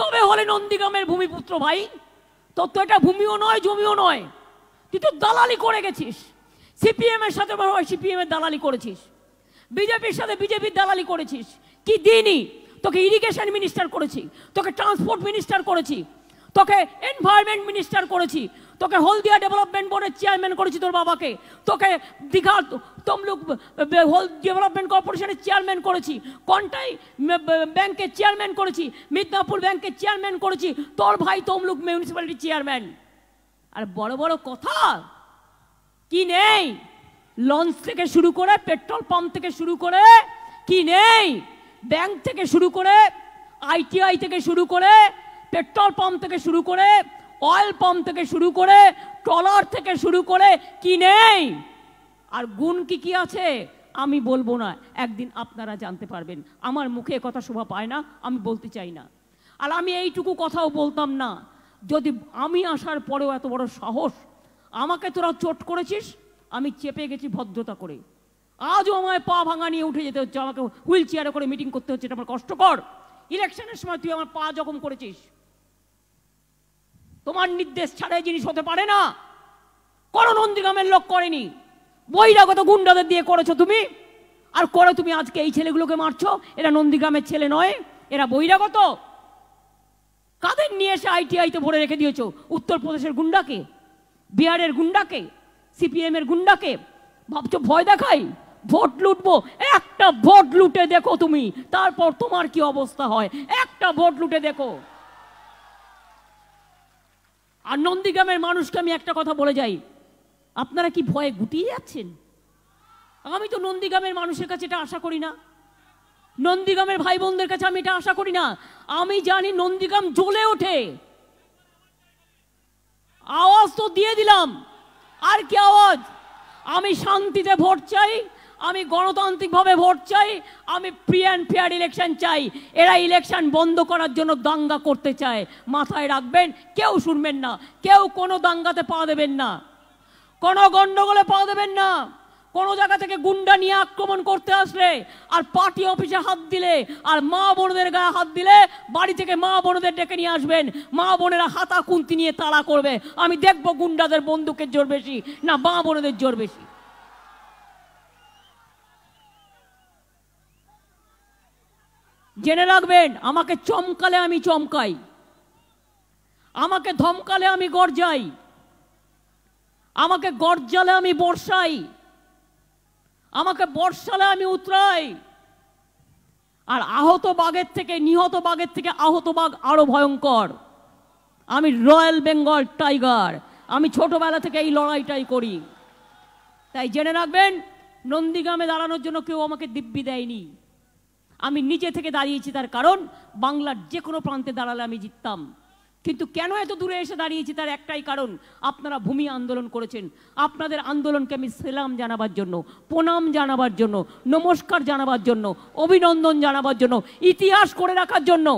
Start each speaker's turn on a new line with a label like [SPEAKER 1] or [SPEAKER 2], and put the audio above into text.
[SPEAKER 1] কবে হলে নন্দীগ্রামের ভূমিপুত্র ভাই তোর তো এটা ভূমিও নয় জমিও নয় তুই তো দালালি করে গেছিস সিপিএমের সাথে সিপিএমের দালালি করেছিস বিজেপির সাথে বিজেপির দালালি করেছিস কি দিনই তোকে ইরিগেশন মিনিস্টার করেছি তোকে ট্রান্সপোর্ট মিনিস্টার করেছি তোকে এনভায়রনমেন্ট মিনিস্টার করেছি তোকে হলদিয়া ডেভেলপমেন্ট বোর্ডের চেয়ারম্যান করেছি তোর বাবাকে তোকে দীঘা তমলুক ডেভেলপমেন্ট কর্পোরেশনের চেয়ারম্যান করেছি কোনটাই ব্যাংকের চেয়ারম্যান করেছি মিদনাপুর ব্যাংকের চেয়ারম্যান করেছি তোর ভাই তমলুক মিউনিসিপ্যালিটির চেয়ারম্যান আর বড় বড় কথা কি নেই লঞ্চ থেকে শুরু করে পেট্রোল পাম্প থেকে শুরু করে কি নেই ব্যাংক থেকে শুরু করে আইটিআই থেকে শুরু করে পেট্রোল পাম্প থেকে শুরু করে অয়েল পাম্প থেকে শুরু করে ট্রলার থেকে শুরু করে কি নেই আর গুণ কি কি আছে আমি বলবো না একদিন আপনারা জানতে পারবেন আমার মুখে কথা শোভা পায় না আমি বলতে চাই না আর আমি এইটুকু কথাও বলতাম না যদি আমি আসার পরেও এত বড় সাহস আমাকে তোরা চোট করেছিস আমি চেপে গেছি ভদ্রতা করে আজও আমায় পা ভাঙা নিয়ে উঠে যেতে হচ্ছে আমাকে হুইল চেয়ারে করে মিটিং করতে হচ্ছে এটা আমার কষ্টকর ইলেকশনের সময় তুই আমার পা জখম করেছিস তোমার নির্দেশ ছাড়াই জিনিস হতে পারে না করো নন্দীগ্রামের লোক করেনি বৈরাগত গুন্ডাদের দিয়ে করেছো তুমি আর করে তুমি আজকে এই ছেলেগুলোকে মারছো এরা নন্দীগ্রামের ছেলে নয় এরা বৈরাগত কাদের নিয়ে এসে আইটিআইতে ভরে রেখে দিয়েছো উত্তরপ্রদেশের গুন্ডাকে বিহারের গুন্ডাকে সিপিএম এর গুন্ডাকে ভাবছো ভয় দেখাই ভোট লুটবো একটা ভোট লুটে দেখো তুমি তারপর তোমার কি অবস্থা হয় একটা ভোট লুটে দেখো আর নন্দীগ্রামের মানুষকে আমি একটা কথা বলে যাই আপনারা কি ভয়ে গুটিয়ে যাচ্ছেন আমি তো নন্দীগ্রামের মানুষের কাছে এটা আশা করি না নন্দীগ্রামের ভাই বোনদের কাছে আমি এটা আশা করি না আমি জানি নন্দীগ্রাম জ্বলে ওঠে আওয়াজ তো দিয়ে দিলাম আর কি আওয়াজ আমি শান্তিতে ভোট চাই আমি গণতান্ত্রিকভাবে ভোট চাই আমি ফ্রি অ্যান্ড ফেয়ার ইলেকশন চাই এরা ইলেকশন বন্ধ করার জন্য দাঙ্গা করতে চায় মাথায় রাখবেন কেউ শুনবেন না কেউ কোনো দাঙ্গাতে পা দেবেন না কোনো গণ্ডগোলে পা দেবেন না কোনো জায়গা থেকে গুন্ডা নিয়ে আক্রমণ করতে আসলে আর পার্টি অফিসে হাত দিলে আর মা বোনদের গায়ে হাত দিলে বাড়ি থেকে মা বোনদের ডেকে নিয়ে আসবেন মা বোনেরা হাতা কুন্তি নিয়ে তাড়া করবে আমি দেখবো গুন্ডাদের বন্দুকের জোর বেশি না মা বোনদের জোর বেশি জেনে রাখবেন আমাকে চমকালে আমি চমকাই আমাকে ধমকালে আমি গর্জাই আমাকে গরজালে আমি বর্ষাই আমাকে বর্ষালে আমি উতরাই আর আহত বাঘের থেকে নিহত বাঘের থেকে আহত বাঘ আরও ভয়ঙ্কর আমি রয়্যাল বেঙ্গল টাইগার আমি ছোটবেলা থেকে এই লড়াইটাই করি তাই জেনে রাখবেন নন্দীগ্রামে দাঁড়ানোর জন্য কেউ আমাকে দিব্যি দেয়নি আমি নিজে থেকে দাঁড়িয়েছি তার কারণ বাংলার যে কোনো প্রান্তে দাঁড়ালে আমি জিততাম কিন্তু কেন এত দূরে এসে দাঁড়িয়েছি তার একটাই কারণ আপনারা ভূমি আন্দোলন করেছেন আপনাদের আন্দোলনকে আমি সেলাম জানাবার জন্য প্রণাম জানাবার জন্য নমস্কার জানাবার জন্য অভিনন্দন জানাবার জন্য ইতিহাস করে রাখার জন্য